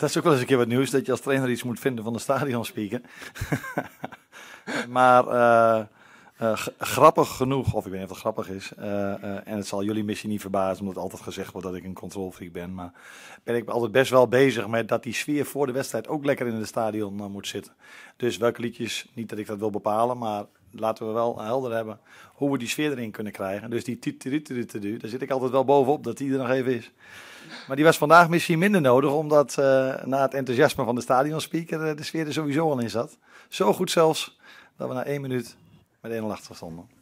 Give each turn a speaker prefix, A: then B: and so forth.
A: Dat is ook wel eens een keer wat nieuws, dat je als trainer iets moet vinden van de stadionspeaker. maar eh, eh, grappig genoeg, of ik weet niet of het grappig is, eh, en het zal jullie misschien niet verbazen, omdat altijd gezegd wordt dat ik een controlfreak ben, maar ben ik altijd best wel bezig met dat die sfeer voor de wedstrijd ook lekker in het stadion moet zitten. Dus welke liedjes, niet dat ik dat wil bepalen, maar laten we wel helder hebben hoe we die sfeer erin kunnen krijgen. Dus die daar zit ik altijd wel bovenop dat die er nog even is. Maar die was vandaag misschien minder nodig, omdat eh, na het enthousiasme van de stadionspeaker eh, de sfeer er sowieso al in zat. Zo goed zelfs dat we na één minuut met 1-0 achter stonden.